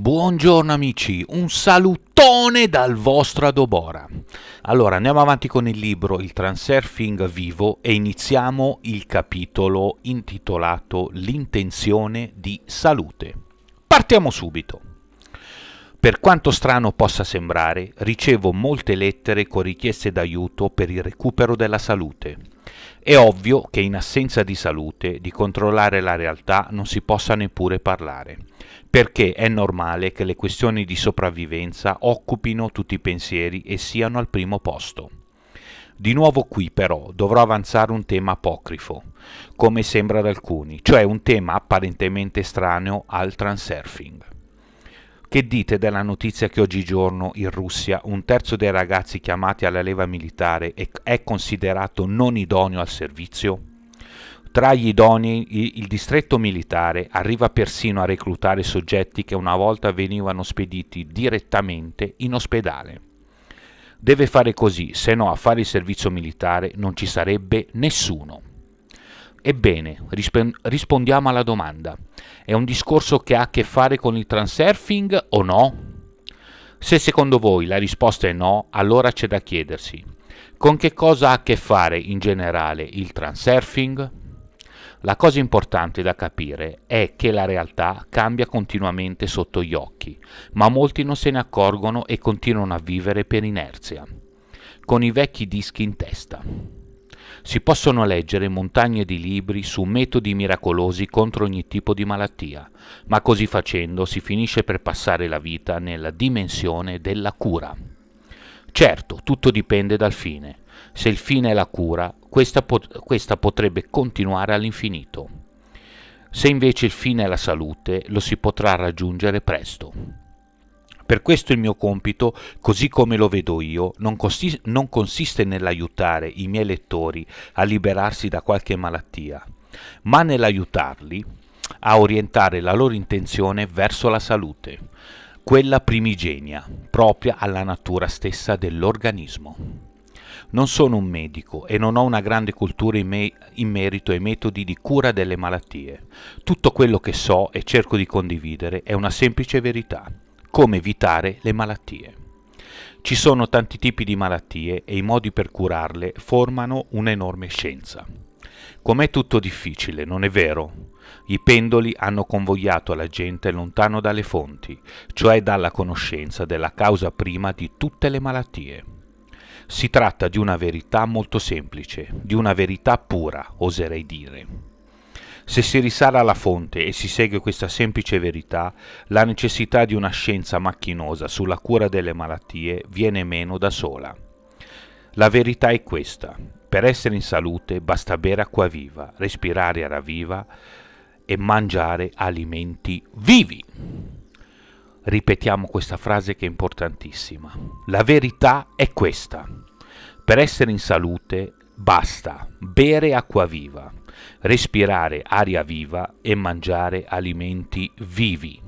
Buongiorno amici, un salutone dal vostro Adobora. Allora, andiamo avanti con il libro Il Transurfing Vivo e iniziamo il capitolo intitolato L'intenzione di salute. Partiamo subito. Per quanto strano possa sembrare, ricevo molte lettere con richieste d'aiuto per il recupero della salute. È ovvio che in assenza di salute, di controllare la realtà non si possa neppure parlare, perché è normale che le questioni di sopravvivenza occupino tutti i pensieri e siano al primo posto. Di nuovo qui però dovrò avanzare un tema apocrifo, come sembra ad alcuni, cioè un tema apparentemente estraneo al transurfing. Che dite della notizia che oggigiorno in Russia un terzo dei ragazzi chiamati alla leva militare è considerato non idoneo al servizio? Tra gli idonei il distretto militare arriva persino a reclutare soggetti che una volta venivano spediti direttamente in ospedale. Deve fare così, se no a fare il servizio militare non ci sarebbe nessuno. Ebbene, rispondiamo alla domanda. È un discorso che ha a che fare con il transurfing o no? Se secondo voi la risposta è no, allora c'è da chiedersi. Con che cosa ha a che fare in generale il transurfing? La cosa importante da capire è che la realtà cambia continuamente sotto gli occhi, ma molti non se ne accorgono e continuano a vivere per inerzia, con i vecchi dischi in testa. Si possono leggere montagne di libri su metodi miracolosi contro ogni tipo di malattia, ma così facendo si finisce per passare la vita nella dimensione della cura. Certo, tutto dipende dal fine. Se il fine è la cura, questa, pot- questa potrebbe continuare all'infinito. Se invece il fine è la salute, lo si potrà raggiungere presto. Per questo il mio compito, così come lo vedo io, non, consiste, non consiste nell'aiutare i miei lettori a liberarsi da qualche malattia, ma nell'aiutarli a orientare la loro intenzione verso la salute, quella primigenia, propria alla natura stessa dell'organismo. Non sono un medico e non ho una grande cultura in, me in, merito ai metodi di cura delle malattie. Tutto quello che so e cerco di condividere è una semplice verità come evitare le malattie. Ci sono tanti tipi di malattie e i modi per curarle formano un'enorme scienza. Com'è tutto difficile, non è vero? I pendoli hanno convogliato la gente lontano dalle fonti, cioè dalla conoscenza della causa prima di tutte le malattie. Si tratta di una verità molto semplice, di una verità pura, oserei dire. Se si risale alla fonte e si segue questa semplice verità, la necessità di una scienza macchinosa sulla cura delle malattie viene meno da sola. La verità è questa. Per essere in salute basta bere acqua viva, respirare aria viva e mangiare alimenti vivi. Ripetiamo questa frase che è importantissima. La verità è questa. Per essere in salute Basta bere acqua viva, respirare aria viva e mangiare alimenti vivi.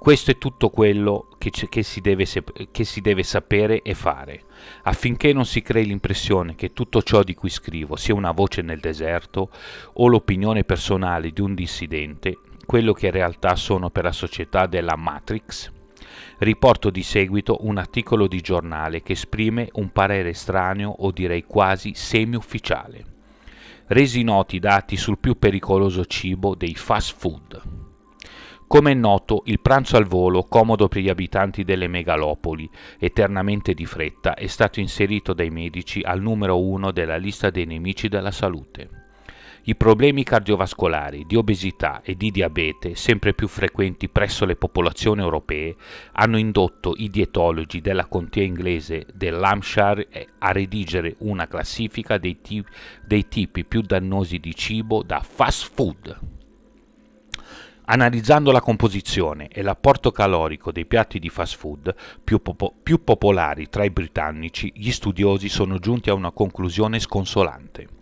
Questo è tutto quello che, che, si che, si deve sapere e fare, affinché non si crei l'impressione che tutto ciò di cui scrivo sia una voce nel deserto o l'opinione personale di un dissidente, quello che in realtà sono per la società della Matrix, Riporto di seguito un articolo di giornale che esprime un parere estraneo o direi quasi semi-ufficiale. Resi noti i dati sul più pericoloso cibo dei fast food. Come è noto, il pranzo al volo, comodo per gli abitanti delle megalopoli, eternamente di fretta, è stato inserito dai medici al numero uno della lista dei nemici della salute. I problemi cardiovascolari, di obesità e di diabete, sempre più frequenti presso le popolazioni europee, hanno indotto i dietologi della contea inglese dell'Hampshire eh, a redigere una classifica dei, tip dei tipi più dannosi di cibo da fast food. Analizzando la composizione e l'apporto calorico dei piatti di fast food più, popo più popolari tra i britannici, gli studiosi sono giunti a una conclusione sconsolante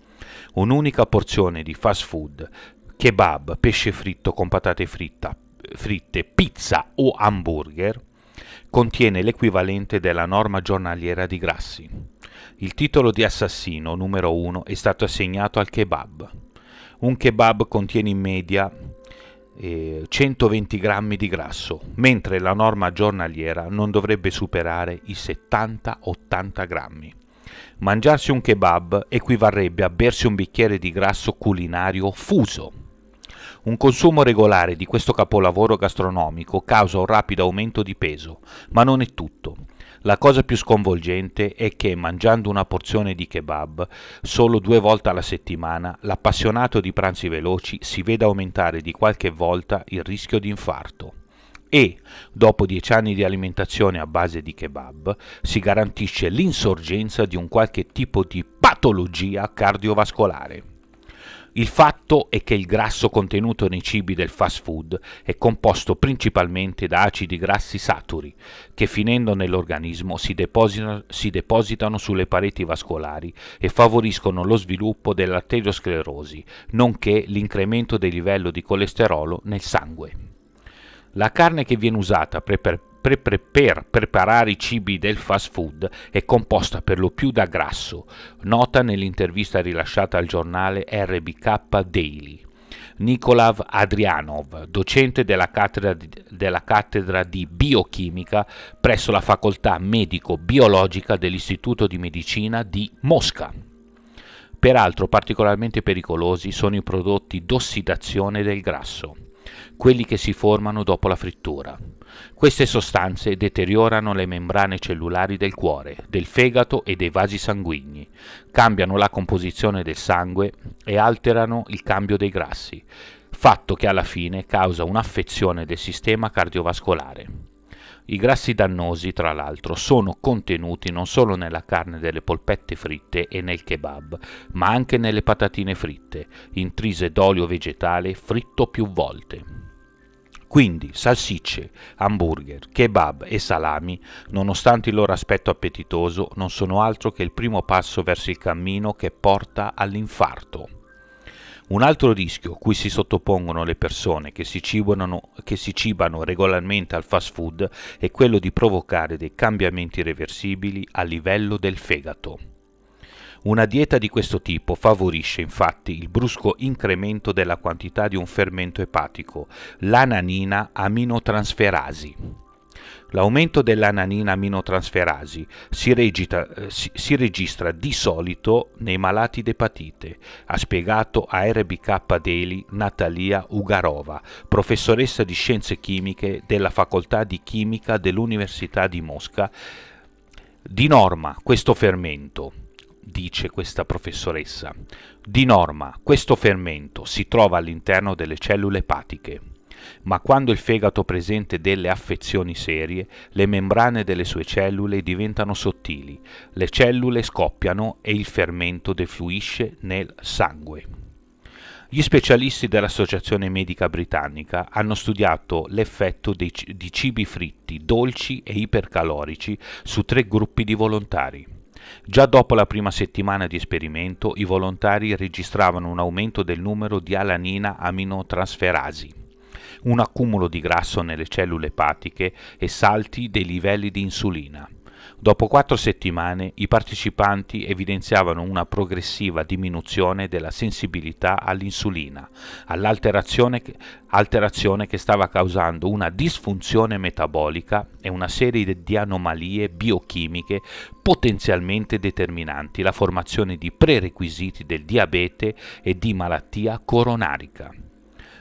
un'unica porzione di fast food, kebab, pesce fritto con patate fritta, fritte, pizza o hamburger, contiene l'equivalente della norma giornaliera di grassi. Il titolo di assassino numero 1 è stato assegnato al kebab. Un kebab contiene in media 120 eh, grammi di grasso, mentre la norma giornaliera non dovrebbe superare i 70-80 grammi. Mangiarsi un kebab equivarrebbe a bersi un bicchiere di grasso culinario fuso. Un consumo regolare di questo capolavoro gastronomico causa un rapido aumento di peso, ma non è tutto. La cosa più sconvolgente è che mangiando una porzione di kebab solo due volte alla settimana, l'appassionato di pranzi veloci si veda aumentare di qualche volta il rischio di infarto e, dopo dieci anni di alimentazione a base di kebab, si garantisce l'insorgenza di un qualche tipo di patologia cardiovascolare. Il fatto è che il grasso contenuto nei cibi del fast food è composto principalmente da acidi grassi saturi, che finendo nell'organismo si depositano, si depositano sulle pareti vascolari e favoriscono lo sviluppo dell'arteriosclerosi, nonché l'incremento del livello di colesterolo nel sangue. La carne che viene usata per, per, per, per, preparare i cibi del fast food è composta per lo più da grasso, nota nell'intervista rilasciata al giornale RBK Daily. Nikolav Adrianov, docente della cattedra, di, della cattedra di biochimica presso la facoltà medico-biologica dell'Istituto di Medicina di Mosca. Peraltro particolarmente pericolosi sono i prodotti d'ossidazione del grasso quelli che si formano dopo la frittura. Queste sostanze deteriorano le membrane cellulari del cuore, del fegato e dei vasi sanguigni, cambiano la composizione del sangue e alterano il cambio dei grassi, fatto che alla fine causa un'affezione del sistema cardiovascolare. I grassi dannosi, tra l'altro, sono contenuti non solo nella carne delle polpette fritte e nel kebab, ma anche nelle patatine fritte, intrise d'olio vegetale fritto più volte. Quindi salsicce, hamburger, kebab e salami, nonostante il loro aspetto appetitoso, non sono altro che il primo passo verso il cammino che porta all'infarto. Un altro rischio cui si sottopongono le persone che si, cibano, che si, cibano, regolarmente al fast food è quello di provocare dei cambiamenti reversibili a livello del fegato. Una dieta di questo tipo favorisce infatti il brusco incremento della quantità di un fermento epatico, l'ananina aminotransferasi, L'aumento dell'ananina aminotransferasi si, regita, eh, si, si, registra di solito nei malati d'epatite, ha spiegato a RBK Daily Natalia Ugarova, professoressa di scienze chimiche della facoltà di chimica dell'Università di Mosca. Di norma questo fermento dice questa professoressa. Di norma, questo fermento si trova all'interno delle cellule epatiche ma quando il fegato presente delle affezioni serie, le membrane delle sue cellule diventano sottili, le cellule scoppiano e il fermento defluisce nel sangue. Gli specialisti dell'Associazione Medica Britannica hanno studiato l'effetto di cibi fritti, dolci e ipercalorici su tre gruppi di volontari. Già dopo la prima settimana di esperimento i volontari registravano un aumento del numero di alanina aminotrasferasi un accumulo di grasso nelle cellule epatiche e salti dei livelli di insulina. Dopo quattro settimane i partecipanti evidenziavano una progressiva diminuzione della sensibilità all'insulina, all'alterazione alterazione che stava causando una disfunzione metabolica e una serie di anomalie biochimiche potenzialmente determinanti la formazione di prerequisiti del diabete e di malattia coronarica.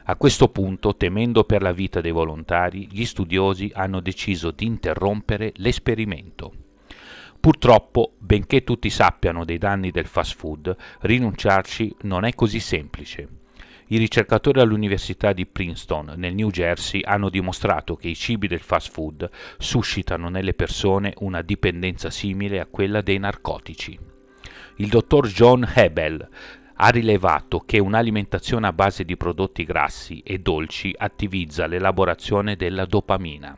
A questo punto, temendo per la vita dei volontari, gli studiosi hanno deciso di interrompere l'esperimento. Purtroppo, benché tutti sappiano dei danni del fast food, rinunciarci non è così semplice. I ricercatori all'Università di Princeton, nel New Jersey, hanno dimostrato che i cibi del fast food suscitano nelle persone una dipendenza simile a quella dei narcotici. Il dottor John Hebel ha rilevato che un'alimentazione a base di prodotti grassi e dolci attivizza l'elaborazione della dopamina,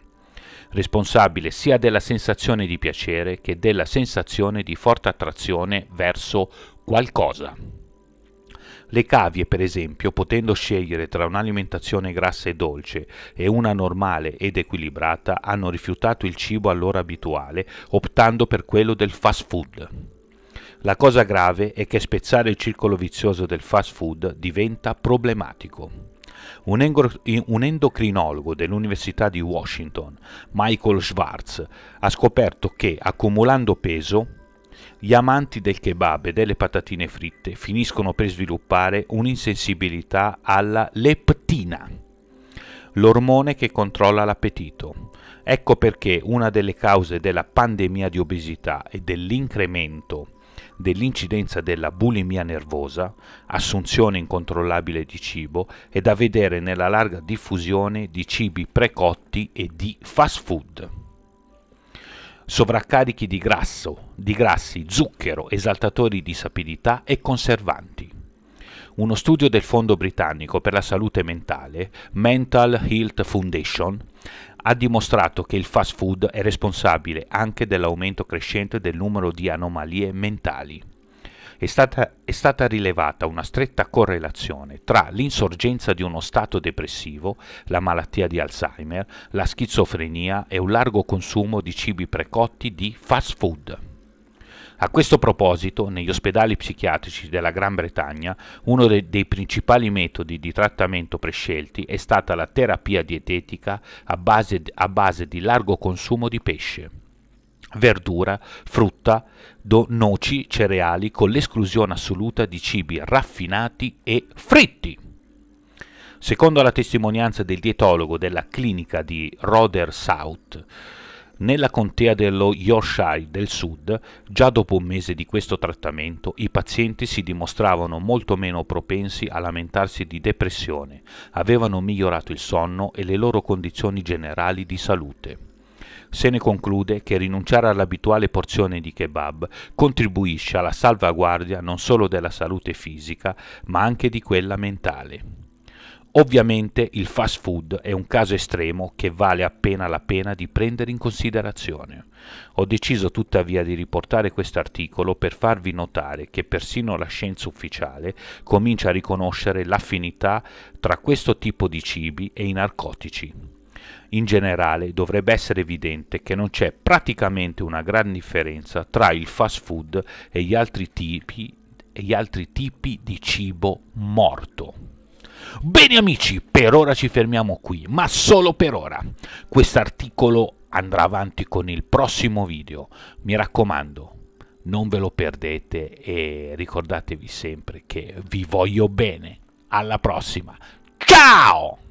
responsabile sia della sensazione di piacere che della sensazione di forte attrazione verso qualcosa. Le cavie, per esempio, potendo scegliere tra un'alimentazione grassa e dolce e una normale ed equilibrata, hanno rifiutato il cibo a loro abituale, optando per quello del fast food. La cosa grave è che spezzare il circolo vizioso del fast food diventa problematico. Un, endocrinologo dell'Università di Washington, Michael Schwartz, ha scoperto che accumulando peso, gli amanti del kebab e delle patatine fritte finiscono per sviluppare un'insensibilità alla leptina, l'ormone che controlla l'appetito. Ecco perché una delle cause della pandemia di obesità e dell'incremento dell'incidenza della bulimia nervosa, assunzione incontrollabile di cibo e da vedere nella larga diffusione di cibi precotti e di fast food. Sovraccarichi di grasso, di grassi, zucchero, esaltatori di sapidità e conservanti. Uno studio del Fondo britannico per la salute mentale, Mental Health Foundation, ha dimostrato che il fast food è responsabile anche dell'aumento crescente del numero di anomalie mentali. È stata, è stata, rilevata una stretta correlazione tra l'insorgenza di uno stato depressivo, la malattia di Alzheimer, la schizofrenia e un largo consumo di cibi precotti di fast food. A questo proposito, negli ospedali psichiatrici della Gran Bretagna, uno de dei principali metodi di trattamento prescelti è stata la terapia dietetica a base, a base di largo consumo di pesce verdura, frutta, noci, cereali, con l'esclusione assoluta di cibi raffinati e fritti. Secondo la testimonianza del dietologo della clinica di Rother South, nella contea dello Yorkshire del Sud, già dopo un mese di questo trattamento, i pazienti si dimostravano molto meno propensi a lamentarsi di depressione, avevano migliorato il sonno e le loro condizioni generali di salute. Se ne conclude che rinunciare all'abituale porzione di kebab contribuisce alla salvaguardia non solo della salute fisica, ma anche di quella mentale. Ovviamente il fast food è un caso estremo che vale appena la pena di prendere in considerazione. Ho deciso tuttavia di riportare questo articolo per farvi notare che persino la scienza ufficiale comincia a riconoscere l'affinità tra questo tipo di cibi e i narcotici. In generale dovrebbe essere evidente che non c'è praticamente una gran differenza tra il fast food e gli altri tipi, gli altri tipi di cibo morto. Bene amici, per ora ci fermiamo qui, ma solo per ora. Quest'articolo andrà avanti con il prossimo video. Mi raccomando, non ve lo perdete e ricordatevi sempre che vi voglio bene. Alla prossima. Ciao!